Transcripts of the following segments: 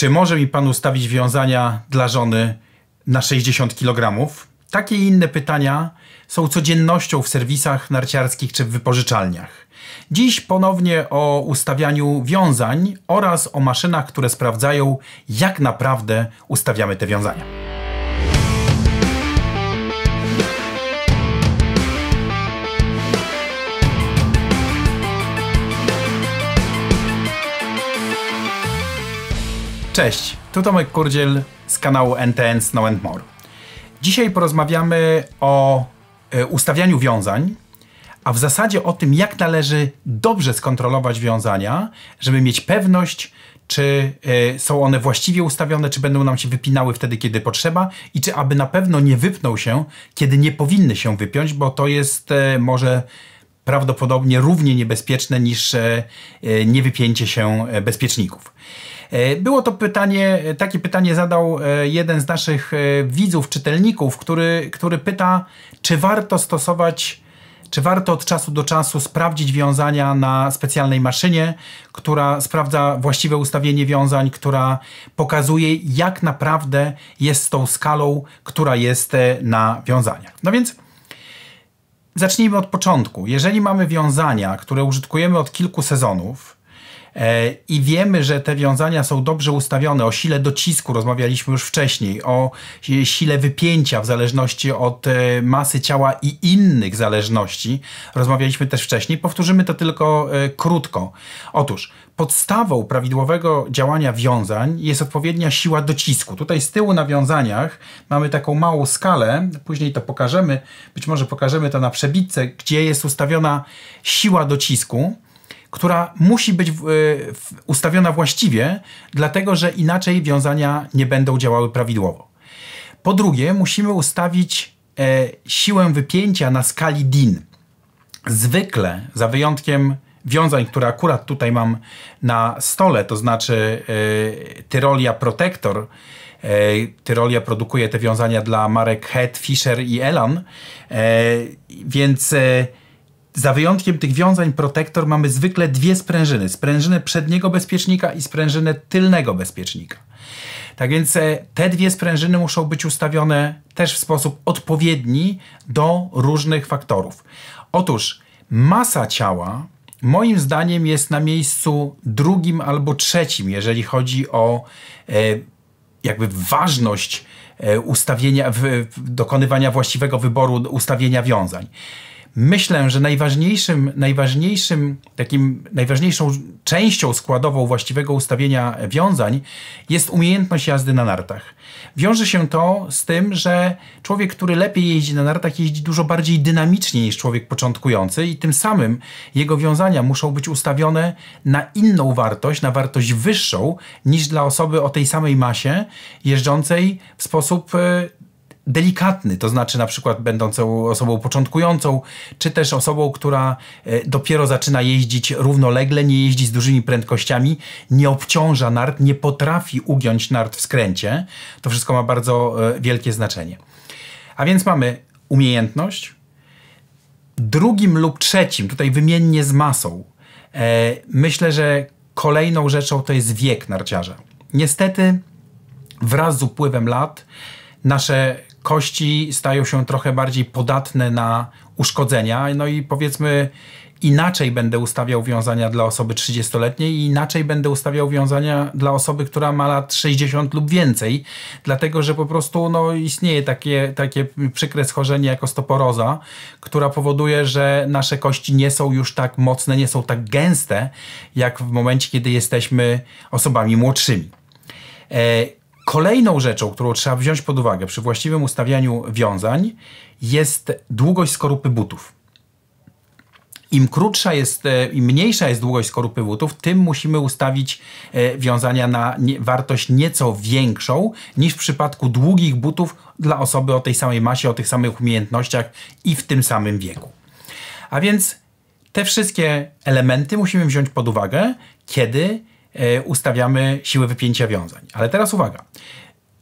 Czy może mi pan ustawić wiązania dla żony na 60 kg? Takie i inne pytania są codziennością w serwisach narciarskich czy w wypożyczalniach. Dziś ponownie o ustawianiu wiązań oraz o maszynach, które sprawdzają, jak naprawdę ustawiamy te wiązania. Cześć, tu Tomek Kurdziel z kanału NTN Snow and More. Dzisiaj porozmawiamy o e, ustawianiu wiązań, a w zasadzie o tym, jak należy dobrze skontrolować wiązania, żeby mieć pewność, czy e, są one właściwie ustawione, czy będą nam się wypinały wtedy, kiedy potrzeba i czy aby na pewno nie wypnął się, kiedy nie powinny się wypiąć, bo to jest e, może prawdopodobnie równie niebezpieczne niż niewypięcie się bezpieczników. E, było to pytanie, e, takie pytanie zadał e, jeden z naszych widzów, czytelników, który, który pyta, czy warto stosować czy warto od czasu do czasu sprawdzić wiązania na specjalnej maszynie, która sprawdza właściwe ustawienie wiązań, która pokazuje, jak naprawdę jest z tą skalą, która jest na wiązaniach. No więc zacznijmy od początku. Jeżeli mamy wiązania, które użytkujemy od kilku sezonów, E, I wiemy, że te wiązania są dobrze ustawione. O sile docisku rozmawialiśmy już wcześniej, o sile wypięcia w zależności od e, masy ciała i innych zależności. Rozmawialiśmy też wcześniej. Powtórzymy to tylko e, krótko. Otóż podstawą prawidłowego działania wiązań jest odpowiednia siła docisku. Tutaj z tyłu na wiązaniach mamy taką małą skalę, później to pokażemy, być może pokażemy to na przebitce, gdzie jest ustawiona siła docisku która musi być e, ustawiona właściwie, dlatego że inaczej wiązania nie będą działały prawidłowo. Po drugie, musimy ustawić e, siłę wypięcia na skali DIN. Zwykle, za wyjątkiem wiązań, które akurat tutaj mam na stole, to znaczy e, Tyrolia Protector. Tyrolia produkuje te wiązania dla marek Head, Fisher i Elan, więc za wyjątkiem tych wiązań protektor mamy zwykle dwie sprężyny. Sprężynę przedniego bezpiecznika i sprężynę tylnego bezpiecznika. Tak więc e, te dwie sprężyny muszą być ustawione też w sposób odpowiedni do różnych faktorów. Otóż masa ciała moim zdaniem jest na miejscu drugim albo trzecim, jeżeli chodzi o e, jakby ważność e, ustawienia, w, dokonywania właściwego wyboru ustawienia wiązań. Myślę, że najważniejszym, najważniejszym, takim, najważniejszą częścią składową właściwego ustawienia wiązań jest umiejętność jazdy na nartach. Wiąże się to z tym, że człowiek, który lepiej jeździ na nartach, jeździ dużo bardziej dynamicznie niż człowiek początkujący i tym samym jego wiązania muszą być ustawione na inną wartość, na wartość wyższą niż dla osoby o tej samej masie jeżdżącej w sposób y, delikatny, to znaczy na przykład będącą osobą początkującą, czy też osobą, która e, dopiero zaczyna jeździć równolegle, nie jeździ z dużymi prędkościami, nie obciąża nart, nie potrafi ugiąć nart w skręcie, to wszystko ma bardzo e, wielkie znaczenie. A więc mamy umiejętność. Drugim lub trzecim, tutaj wymiennie z masą, e, myślę, że kolejną rzeczą to jest wiek narciarza. Niestety, wraz z upływem lat, nasze kości stają się trochę bardziej podatne na uszkodzenia, no i powiedzmy inaczej będę ustawiał wiązania dla osoby 30-letniej i inaczej będę ustawiał wiązania dla osoby, która ma lat 60 lub więcej, dlatego że po prostu no, istnieje takie, takie przykre schorzenie jak ostoporoza, która powoduje, że nasze kości nie są już tak mocne, nie są tak gęste, jak w momencie, kiedy jesteśmy osobami młodszymi. E, Kolejną rzeczą, którą trzeba wziąć pod uwagę przy właściwym ustawianiu wiązań, jest długość skorupy butów. Im krótsza jest, e, im mniejsza jest długość skorupy butów, tym musimy ustawić e, wiązania na wartość nieco większą niż w przypadku długich butów dla osoby o tej samej masie, o tych samych umiejętnościach i w tym samym wieku. A więc te wszystkie elementy musimy wziąć pod uwagę, kiedy E, ustawiamy siłę wypięcia wiązań. Ale teraz uwaga.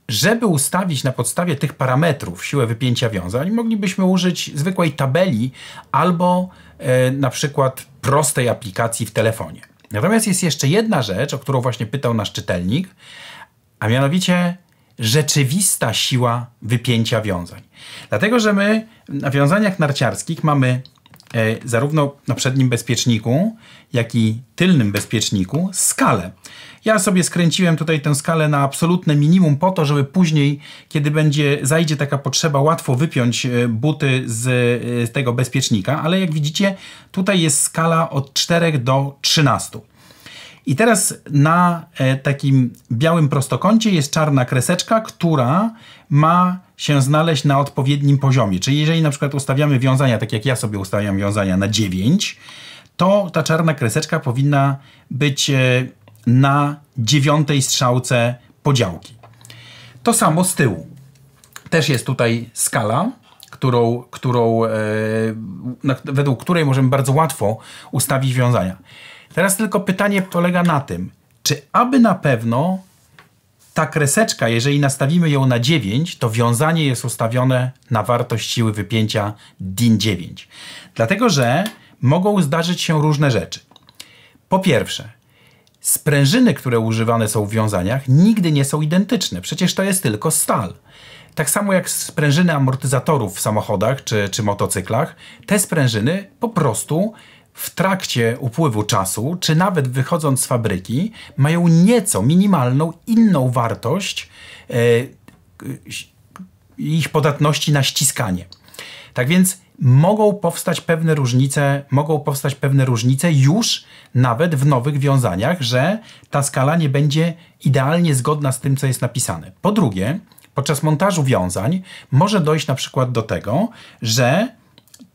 Żeby ustawić na podstawie tych parametrów siłę wypięcia wiązań, moglibyśmy użyć zwykłej tabeli albo e, na przykład prostej aplikacji w telefonie. Natomiast jest jeszcze jedna rzecz, o którą właśnie pytał nasz czytelnik, a mianowicie rzeczywista siła wypięcia wiązań. Dlatego, że my na wiązaniach narciarskich mamy E, zarówno na przednim bezpieczniku, jak i tylnym bezpieczniku skalę. Ja sobie skręciłem tutaj tę skalę na absolutne minimum po to, żeby później, kiedy będzie, zajdzie taka potrzeba, łatwo wypiąć e, buty e, z tego bezpiecznika, ale jak widzicie, tutaj jest skala od 4 do 13. I teraz na takim białym prostokącie jest czarna kreseczka, która ma się znaleźć na odpowiednim poziomie. Czyli jeżeli na przykład ustawiamy wiązania, tak jak ja sobie ustawiam wiązania na 9, to ta czarna kreseczka powinna być e, na dziewiątej strzałce podziałki. To samo z tyłu. Też jest tutaj skala, którą, którą, e, według której możemy bardzo łatwo ustawić wiązania. Teraz tylko pytanie polega na tym, czy aby na pewno ta kreseczka, jeżeli nastawimy ją na 9, to wiązanie jest ustawione na wartość siły wypięcia DIN9. Dlatego, że mogą zdarzyć się różne rzeczy. Po pierwsze, sprężyny, które używane są w wiązaniach, nigdy nie są identyczne. Przecież to jest tylko stal. Tak samo jak sprężyny amortyzatorów w samochodach czy, czy motocyklach, te sprężyny po prostu w trakcie upływu czasu, czy nawet wychodząc z fabryki, mają nieco minimalną inną wartość e, ich podatności na ściskanie. Tak więc mogą powstać pewne różnice, mogą powstać pewne różnice już nawet w nowych wiązaniach, że ta skala nie będzie idealnie zgodna z tym, co jest napisane. Po drugie, podczas montażu wiązań może dojść na przykład do tego, że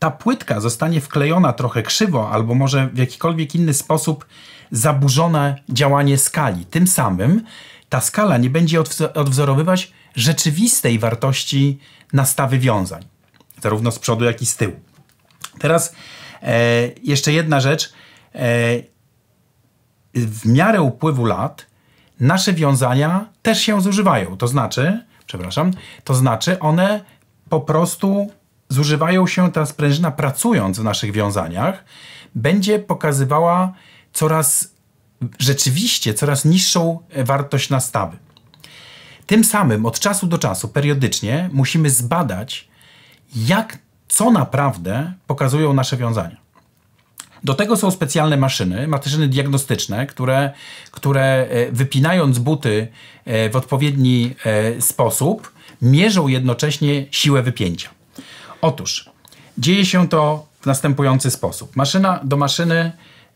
ta płytka zostanie wklejona trochę krzywo albo może w jakikolwiek inny sposób zaburzone działanie skali. Tym samym ta skala nie będzie odwzorowywać rzeczywistej wartości nastawy wiązań, zarówno z przodu, jak i z tyłu. Teraz e, jeszcze jedna rzecz. E, w miarę upływu lat nasze wiązania też się zużywają. To znaczy, przepraszam, to znaczy one po prostu zużywają się, ta sprężyna pracując w naszych wiązaniach, będzie pokazywała coraz rzeczywiście coraz niższą wartość nastawy. Tym samym od czasu do czasu, periodycznie, musimy zbadać, jak co naprawdę pokazują nasze wiązania. Do tego są specjalne maszyny, maszyny diagnostyczne, które, które e, wypinając buty e, w odpowiedni e, sposób, mierzą jednocześnie siłę wypięcia. Otóż dzieje się to w następujący sposób. Maszyna do maszyny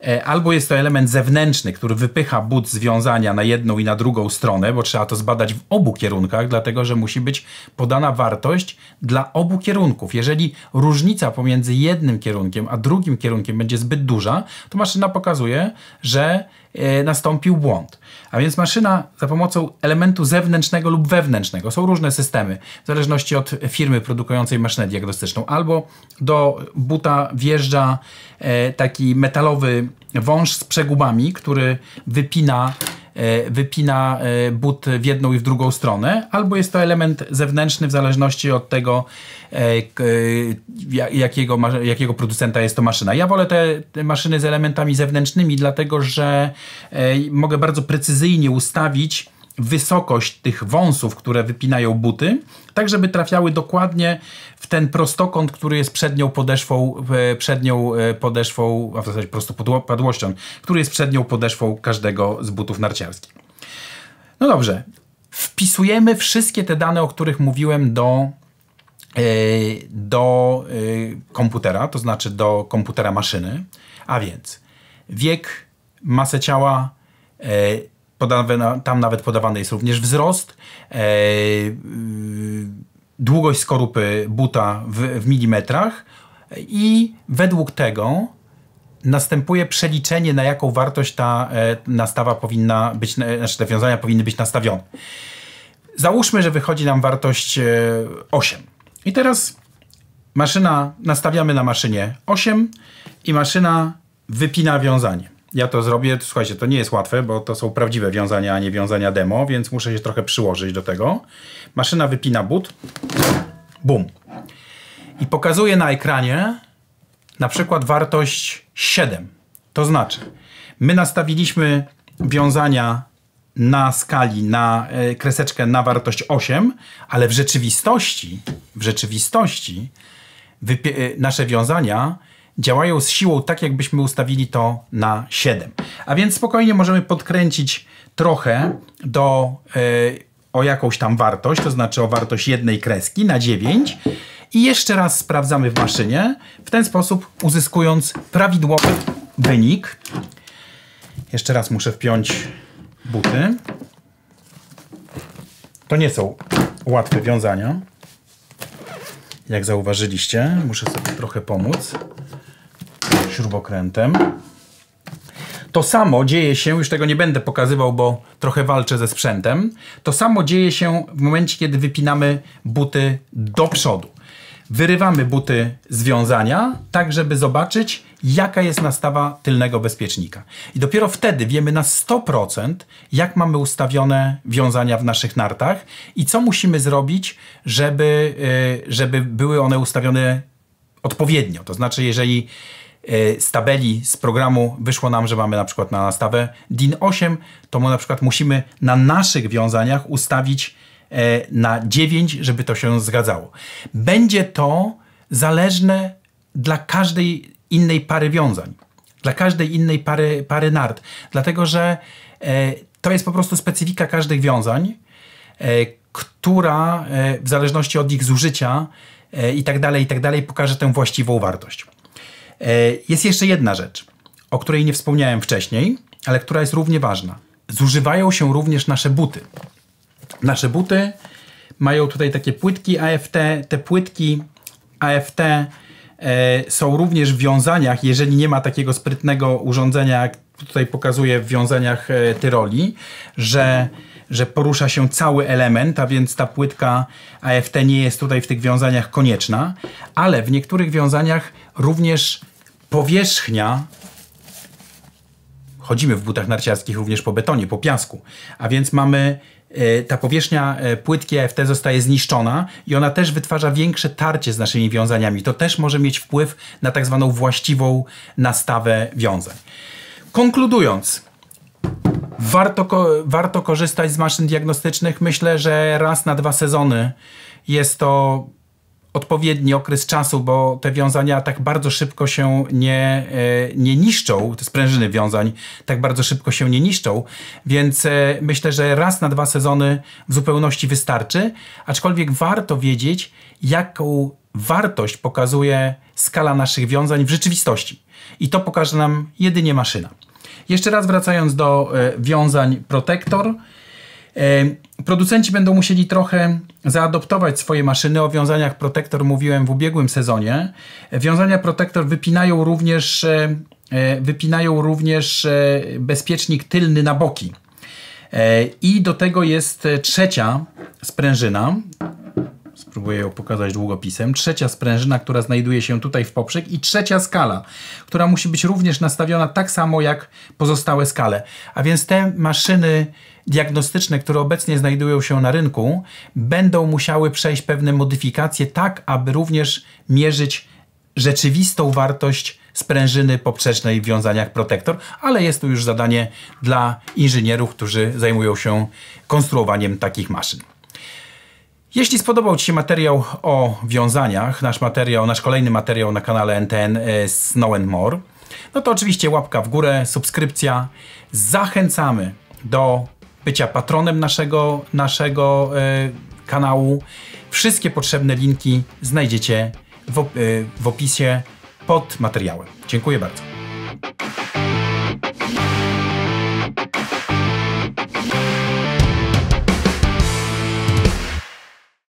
e, Albo jest to element zewnętrzny, który wypycha but związania na jedną i na drugą stronę, bo trzeba to zbadać w obu kierunkach, dlatego że musi być podana wartość dla obu kierunków. Jeżeli różnica pomiędzy jednym kierunkiem a drugim kierunkiem będzie zbyt duża, to maszyna pokazuje, że E, nastąpił błąd. A więc maszyna za pomocą elementu zewnętrznego lub wewnętrznego, są różne systemy, w zależności od firmy produkującej maszynę diagnostyczną, albo do buta wjeżdża e, taki metalowy wąż z przegubami, który wypina E, wypina e, but w jedną i w drugą stronę, albo jest to element zewnętrzny w zależności od tego, e, jakiego, jakiego producenta jest to maszyna. Ja wolę te, te maszyny z elementami zewnętrznymi, dlatego że mogę bardzo precyzyjnie ustawić, wysokość tych wąsów, które wypinają buty, tak żeby trafiały dokładnie w ten prostokąt, który jest przednią podeszwą, przednią e, podeszwą, a w zasadzie prostu padłością, który jest przednią podeszwą każdego z butów narciarskich. No dobrze, wpisujemy wszystkie te dane, o których mówiłem do e, do e, komputera, to znaczy do komputera maszyny, a więc wiek, masę ciała, podawane, tam nawet podawany jest również wzrost, e, y, długość skorupy buta w, w milimetrach i według tego następuje przeliczenie, na jaką wartość ta e, nastawa powinna być, znaczy te wiązania powinny być nastawione. Załóżmy, że wychodzi nam wartość 8. E, I teraz maszyna, nastawiamy na maszynie 8 i maszyna wypina wiązanie ja to zrobię. Słuchajcie, to nie jest łatwe, bo to są prawdziwe wiązania, a nie wiązania demo, więc muszę się trochę przyłożyć do tego. Maszyna wypina but. Bum. I pokazuje na ekranie na przykład wartość 7. To znaczy, my nastawiliśmy wiązania na skali, na e, kreseczkę na wartość 8, ale w rzeczywistości, w rzeczywistości e, nasze wiązania działają z siłą tak, jakbyśmy ustawili to na 7. A więc spokojnie możemy podkręcić trochę do, e, o jakąś tam wartość, to znaczy o wartość jednej kreski na 9 i jeszcze raz sprawdzamy w maszynie, w ten sposób uzyskując prawidłowy wynik. Jeszcze raz muszę wpiąć buty. To nie są łatwe wiązania. Jak zauważyliście, muszę sobie trochę pomóc śrubokrętem. To samo dzieje się, już tego nie będę pokazywał, bo trochę walczę ze sprzętem. To samo dzieje się w momencie, kiedy wypinamy buty do przodu. Wyrywamy buty z wiązania, tak żeby zobaczyć, jaka jest nastawa tylnego bezpiecznika. I dopiero wtedy wiemy na 100%, jak mamy ustawione wiązania w naszych nartach i co musimy zrobić, żeby, e, żeby były one ustawione odpowiednio. To znaczy, jeżeli E, z tabeli, z programu wyszło nam, że mamy na przykład na nastawę DIN 8, to my na przykład musimy na naszych wiązaniach ustawić e, na 9, żeby to się zgadzało. Będzie to zależne dla każdej innej pary wiązań, dla każdej innej pary, pary nart, dlatego że e, to jest po prostu specyfika każdych wiązań, która w zależności od ich zużycia i tak dalej, i tak dalej pokaże tę właściwą wartość. E, jest jeszcze jedna rzecz, o której nie wspomniałem wcześniej, ale która jest równie ważna. Zużywają się również nasze buty. Nasze buty mają tutaj takie płytki AFT. Te płytki AFT e, są również w wiązaniach, jeżeli nie ma takiego sprytnego urządzenia, jak tutaj pokazuję w wiązaniach e, Tyroli, że że porusza się cały element, a więc ta płytka AFT nie jest tutaj w tych wiązaniach konieczna, ale w niektórych wiązaniach również powierzchnia chodzimy w butach narciarskich również po betonie, po piasku, a więc mamy e, ta powierzchnia e, płytki AFT zostaje zniszczona i ona też wytwarza większe tarcie z naszymi wiązaniami. To też może mieć wpływ na tak zwaną właściwą nastawę wiązań. Konkludując, Warto, ko warto korzystać z maszyn diagnostycznych. Myślę, że raz na dwa sezony jest to odpowiedni okres czasu, bo te wiązania tak bardzo szybko się nie, e, nie niszczą, te sprężyny wiązań tak bardzo szybko się nie niszczą, więc e, myślę, że raz na dwa sezony w zupełności wystarczy, aczkolwiek warto wiedzieć, jaką wartość pokazuje skala naszych wiązań w rzeczywistości. I to pokaże nam jedynie maszyna. Jeszcze raz wracając do e, wiązań protektor. E, producenci będą musieli trochę zaadoptować swoje maszyny. O wiązaniach protektor. mówiłem w ubiegłym sezonie. Wiązania protektor wypinają również, e, wypinają również bezpiecznik tylny na boki. I do tego jest trzecia sprężyna, próbuję ją pokazać długopisem, trzecia sprężyna, która znajduje się tutaj w poprzek i trzecia skala, która musi być również nastawiona tak samo jak pozostałe skale. A więc te maszyny diagnostyczne, które obecnie znajdują się na rynku, będą musiały przejść pewne modyfikacje tak, aby również mierzyć rzeczywistą wartość sprężyny poprzecznej w wiązaniach protektor, ale jest to już zadanie dla inżynierów, którzy zajmują się konstruowaniem takich maszyn. Jeśli spodobał Ci się materiał o wiązaniach, nasz materiał, nasz kolejny materiał na kanale NTN e, Snow and More, no to oczywiście łapka w górę, subskrypcja. Zachęcamy do bycia patronem naszego, naszego y, kanału. Wszystkie potrzebne linki znajdziecie w, y, w opisie pod materiałem. Dziękuję bardzo.